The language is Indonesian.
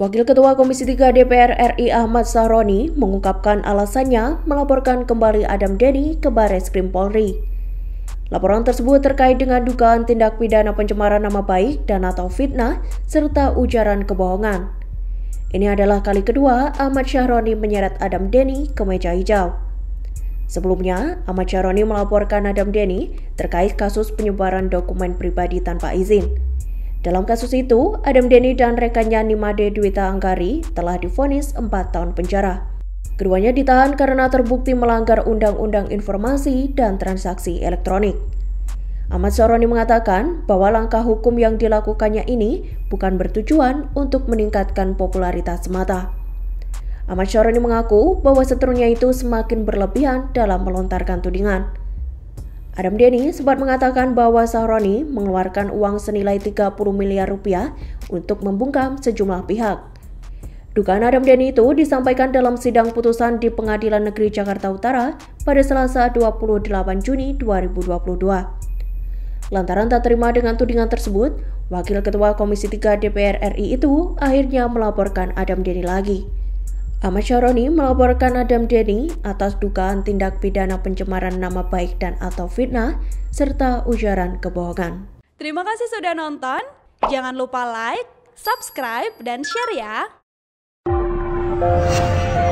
Wakil Ketua Komisi 3 DPR RI Ahmad Sahroni mengungkapkan alasannya melaporkan kembali Adam Denny ke Baris Krim Polri. Laporan tersebut terkait dengan dugaan tindak pidana pencemaran nama baik dan atau fitnah serta ujaran kebohongan. Ini adalah kali kedua Ahmad Syahroni menyeret Adam Denny ke meja hijau. Sebelumnya, Ahmad Syahroni melaporkan Adam Denny terkait kasus penyebaran dokumen pribadi tanpa izin. Dalam kasus itu, Adam Denny dan rekannya Nimade Duita Anggari telah difonis 4 tahun penjara. Keduanya ditahan karena terbukti melanggar Undang-Undang Informasi dan Transaksi Elektronik. Ahmad Soroni mengatakan bahwa langkah hukum yang dilakukannya ini bukan bertujuan untuk meningkatkan popularitas semata. Ahmad Soroni mengaku bahwa seterusnya itu semakin berlebihan dalam melontarkan tudingan. Adam Denny sempat mengatakan bahwa Sahroni mengeluarkan uang senilai 30 miliar rupiah untuk membungkam sejumlah pihak. Dugaan Adam Denny itu disampaikan dalam sidang putusan di Pengadilan Negeri Jakarta Utara pada Selasa 28 Juni 2022. Lantaran tak terima dengan tudingan tersebut, Wakil Ketua Komisi 3 DPR RI itu akhirnya melaporkan Adam Denny lagi. Ahmad Syaroni melaporkan Adam Denny atas dugaan tindak pidana pencemaran nama baik dan atau fitnah, serta ujaran kebohongan. Terima kasih sudah nonton. Jangan lupa like, subscribe, dan share ya.